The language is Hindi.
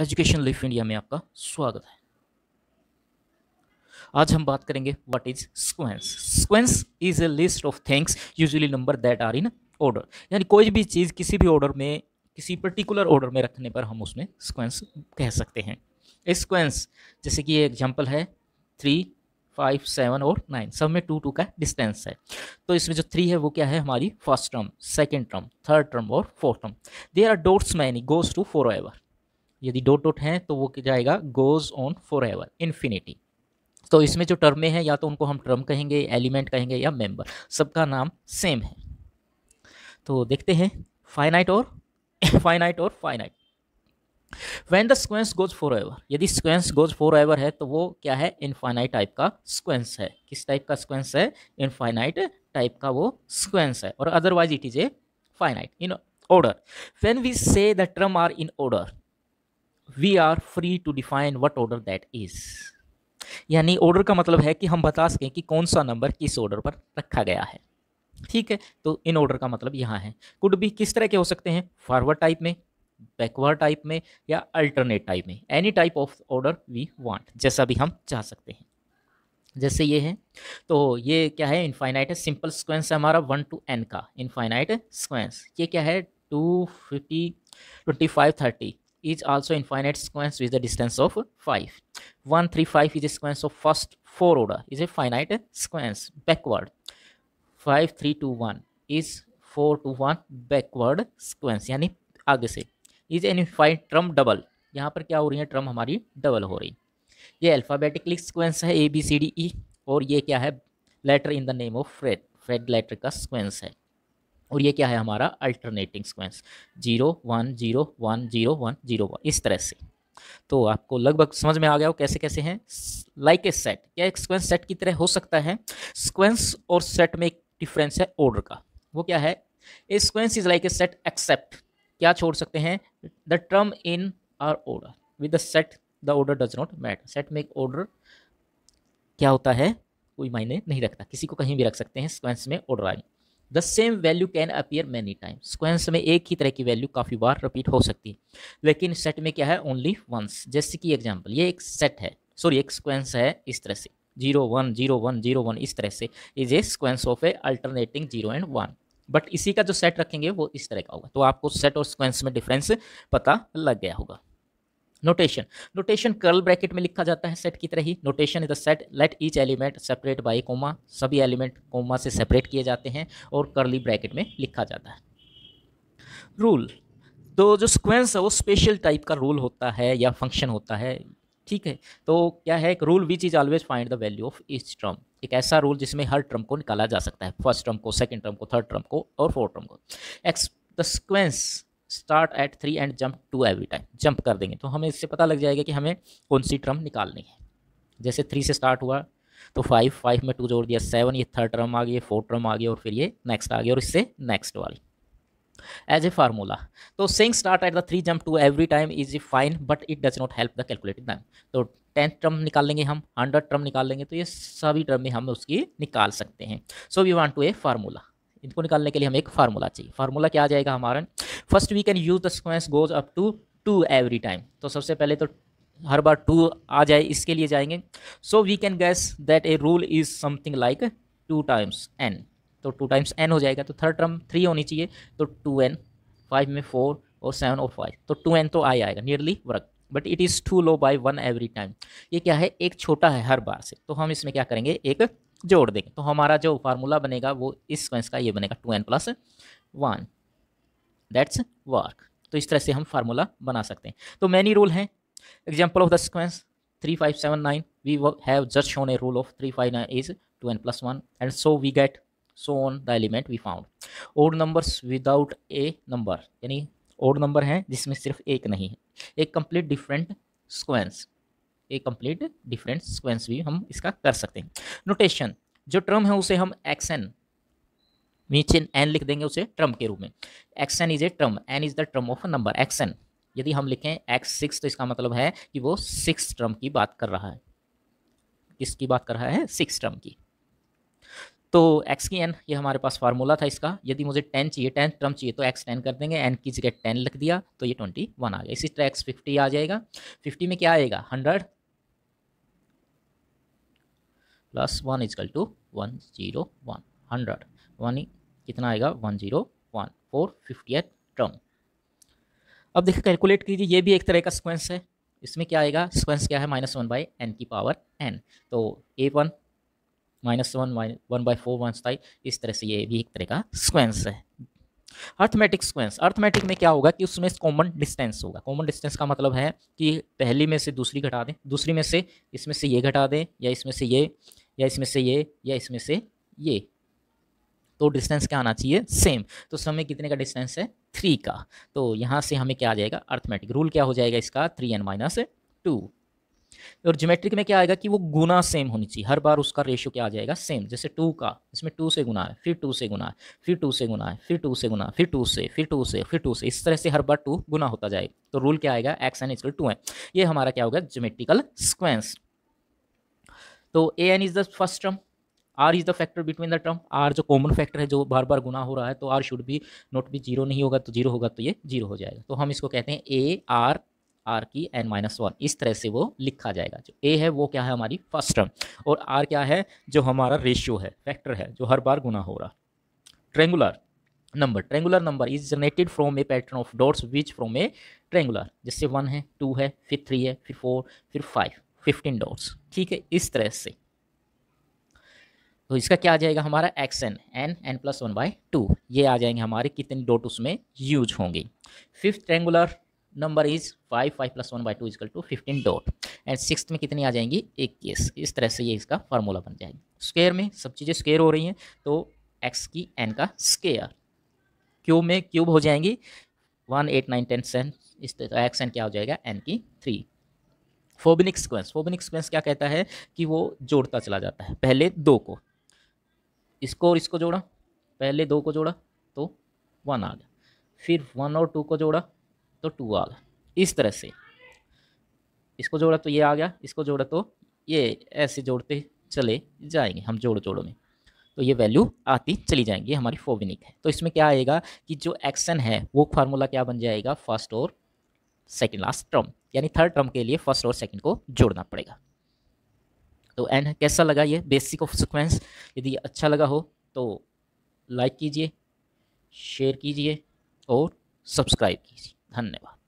एजुकेशन लिफ इंडिया में आपका स्वागत है आज हम बात करेंगे what is sequence sequence is a list of things usually number that are in order यानी कोई भी चीज़ किसी भी ऑर्डर में किसी पर्टिकुलर ऑर्डर में रखने पर हम उसमें स्क्वेंस कह सकते हैं स्क्वेंस जैसे कि ये एग्जाम्पल है थ्री फाइव सेवन और नाइन सब में टू टू का डिस्टेंस है तो इसमें जो थ्री है वो क्या है हमारी first term second term third term और fourth term they are dots many goes to for ever यदि डॉट डॉट हैं तो वो जाएगा goes on for ever infinity तो इसमें जो टर्मे हैं या तो उनको हम टर्म कहेंगे एलिमेंट कहेंगे या मेंबर सबका नाम सेम है तो देखते हैं फाइनाइट और फाइनाइट और finite when the sequence goes for ever यदि स्क्वेंस गोज फॉर एवर है तो वो क्या है इनफाइनाइट टाइप का स्क्वेंस है किस टाइप का स्क्वेंस है इनफाइनाइट टाइप का वो स्क्वेंस है और otherwise it is a finite in order when we say the term are in order we are free to define what order that is यानी ऑर्डर का मतलब है कि हम बता सकें कि कौन सा नंबर किस ऑर्डर पर रखा गया है ठीक है तो इन ऑर्डर का मतलब यहाँ है कुड भी किस तरह के हो सकते हैं फॉरवर्ड टाइप में बैकवर्ड टाइप में या अल्टरनेट टाइप में any type of order we want जैसा भी हम चाह सकते हैं जैसे ये है तो ये क्या है इनफाइनाइट है सिंपल स्क्वेंस है हमारा वन टू एन का इनफाइनाइट स्क्वेंस ये क्या है two fifty twenty five thirty is also infinite sequence with the distance of 5. 1, 3, 5 is a sequence of first 4 order, is a finite sequence, backward. 5, 3, 2, 1 is 4 to 1 backward sequence, yani aage se is an infinite term double yahan par kya ho रही है ट्रम हमारी डबल हो रही ये अल्फ़ाबेटिकली सिक्वेंस है A B C D E और ये क्या है letter in the name of Fred Fred letter का सिक्वेंस है और ये क्या है हमारा alternating sequence zero one zero one zero one zero one इस तरह से तो आपको लगभग समझ में आ गया हो कैसे कैसे हैं लाइक ए सेट क्या एक सिक्वेंस सेट की तरह हो सकता है सिक्वेंस और सेट में एक डिफरेंस है ऑर्डर का वो क्या है a sequence is like a set except क्या छोड़ सकते हैं the term in are order with the set the order does not matter set में एक ऑर्डर क्या होता है कोई मायने नहीं रखता किसी को कहीं भी रख सकते हैं सिक्वेंस में order I the same value can appear many times sequence में एक ही तरह की वैल्यू काफ़ी बार रिपीट हो सकती है लेकिन सेट में क्या है ओनली वंस जैसे कि एग्जाम्पल ये एक सेट है सॉरी एक सिक्वेंस है इस तरह से zero one zero one zero one इस तरह से is a sequence of a alternating zero and one but इसी का जो सेट रखेंगे वो इस तरह का होगा तो आपको सेट और सिक्वेंस में डिफरेंस पता लग गया होगा नोटेशन नोटेशन कर्ल ब्रैकेट में लिखा जाता है सेट की तरह ही notation is the set let each element separate by comma सभी एलिमेंट कोमा से सेपरेट किए जाते हैं और कर्ली ब्रैकेट में लिखा जाता है रूल तो जो सिक्वेंस है वो स्पेशल टाइप का रूल होता है या फंक्शन होता है ठीक है तो क्या है एक rule which is always find the value of each term एक ऐसा रूल जिसमें हर ट्रम को निकाला जा सकता है फर्स्ट ट्रम को सेकेंड ट्रम को थर्ड ट्रम को और फोर्थ ट्रम को X the sequence start at three and jump two every time jump कर देंगे तो हमें इससे पता लग जाएगा कि हमें कौन सी टर्म निकालनी है जैसे थ्री से स्टार्ट हुआ तो फाइव फाइव में टू जोड़ दिया सेवन ये थर्ड टर्म आ गई फोर्थ टर्म आ गई और फिर ये नेक्स्ट आ गया और इससे नेक्स्ट वाली एज ए फार्मूला तो saying start at the three jump two every time is a fine but it does not help the calculated time तो टेंथ टर्म निकाल लेंगे हम हंड्रेड टर्म निकाल लेंगे तो ये सभी टर्म में हम उसकी निकाल सकते हैं so we want to a formula इनको निकालने के लिए हमें एक फार्मूला चाहिए फार्मूला क्या आ जाएगा हमारा first we can use the sequence goes up to two every time तो सबसे पहले तो हर बार टू आ जाए इसके लिए जाएंगे so we can guess that a rule is something like two times N तो टू टाइम्स एन हो जाएगा तो थर्ड टर्म थ्री होनी चाहिए तो टू एन फाइव में फोर और सेवन और फाइव तो टू एन तो आ जाएगा nearly work but it is too low by one every time ये क्या है एक छोटा है हर बार से तो हम इसमें क्या करेंगे एक जोड़ देंगे तो हमारा जो फार्मूला बनेगा वो इस क्वेंस का ये बनेगा two N plus one that's work तो इस तरह से हम फार्मूला बना सकते हैं तो मैनी रूल हैं example of the sequence three five seven nine we have just shown a rule of three five nine is two N plus one and so we get so on the element we found odd numbers without a number यानी ओड नंबर हैं जिसमें सिर्फ एक नहीं है एक complete different sequence a complete different sequence भी हम इसका कर सकते हैं नोटेशन जो टर्म है उसे हम एक्स एन नीचे एन लिख देंगे उसे ट्रम के रूप में X N is a term N is the term of number X N यदि हम लिखें एक्स सिक्स तो इसका मतलब है कि वो सिक्स ट्रम की बात कर रहा है किसकी बात कर रहा है सिक्स ट्रम की तो एक्स की एन ये हमारे पास फार्मूला था इसका यदि मुझे टेन चाहिए टेन ट्रम चाहिए तो एक्स टेन कर देंगे एन की जगह टेन लिख दिया तो ये ट्वेंटी वन आ गया इसी तरह एक्स फिफ्टी आ जाएगा फिफ्टी में क्या आएगा hundred plus one is equal two one zero one hundred one कितना आएगा one zero one for fifty eight term अब देखिए कैलकुलेट कीजिए ये भी एक तरह का सिक्वेंस है इसमें क्या आएगा सिक्वेंस क्या है माइनस वन बाई एन की पावर एन तो A one minus one one by four one स्थाई इस तरह से ये भी एक तरह का सिक्वेंस है अर्थमेटिक सिक्वेंस अर्थमेटिक में क्या होगा कि उसमें कॉमन डिस्टेंस होगा कॉमन डिस्टेंस का मतलब है कि पहली में से दूसरी घटा दें दूसरी में से इसमें से ये घटा दें या इसमें से ये या इसमें से ये या इसमें से ये तो डिस्टेंस क्या आना चाहिए सेम तो समय कितने का डिस्टेंस है थ्री का तो यहाँ से हमें क्या आ जाएगा अर्थमेटिक रूल क्या हो जाएगा इसका थ्री एन माइनस टू और ज्योमेट्रिक में क्या आएगा कि वो गुना सेम होनी चाहिए हर बार उसका रेशियो क्या आ जाएगा सेम जैसे टू का इसमें टू से गुना है फिर टू से गुना है फिर टू से गुना है फिर टू से गुना फिर टू से फिर टू से फिर टू से इस तरह से हर बार टू गुना होता जाएगा तो रूल क्या आएगा एक्स एन इजकल टू है ये हमारा क्या होगा ज्योमेट्रिकल स्क्वेंस तो A N is the first term R is the factor between the term R जो कॉमन फैक्टर है जो बार बार गुना हो रहा है तो आर शुड भी नोट भी जीरो नहीं होगा तो जीरो होगा तो ये जीरो हो जाएगा तो हम इसको कहते हैं ए आर आर की एन माइनस वन इस तरह से वो लिखा जाएगा जो ए है वो क्या है हमारी फर्स्ट टर्म और आर क्या है जो हमारा रेशियो है फैक्टर है जो हर बार गुना हो रहा triangular number triangular number is generated from a pattern of dots which from a triangular जिससे वन है टू है फिर थ्री है फिर फोर फिर फाइव फिफ्टीन डॉट्स ठीक है इस तरह से तो इसका क्या आ जाएगा हमारा X N N N plus one by two ये आ जाएंगे हमारे कितने डॉट उसमें यूज होंगे fifth triangular number is five five plus one by two is equal two fifteen dot and six में कितनी आ जाएंगी इक्कीस इस तरह से ये इसका फार्मूला बन जाएगा स्केयर में सब चीज़ें स्केयर हो रही हैं तो एक्स की एन का स्केयर क्यूब में क्यूब हो जाएंगी वन एट नाइन टेन सेन इस तरह एक्स तो एन क्या हो जाएगा एन की three Fibonacci sequence Fibonacci sequence क्या कहता है कि वो जोड़ता चला जाता है पहले दो को इसको और इसको जोड़ा पहले दो को जोड़ा तो वन आ गया फिर वन और टू को जोड़ा तो टू आ गया इस तरह से इसको जोड़ा तो ये आ गया इसको जोड़ा तो ये ऐसे जोड़ते चले जाएंगे हम जोड़ जोड़ों में तो ये वैल्यू आती चली जाएंगी हमारी फोबिनिक है तो इसमें क्या आएगा कि जो एक्शन है वो फार्मूला क्या बन जाएगा फर्स्ट और सेकेंड लास्ट टर्म यानी थर्ड टर्म के लिए फर्स्ट और सेकेंड को जोड़ना पड़ेगा तो एंड कैसा लगा ये बेसिक ऑफ सिक्वेंस यदि अच्छा लगा हो तो लाइक कीजिए शेयर कीजिए और सब्सक्राइब कीजिए धन्यवाद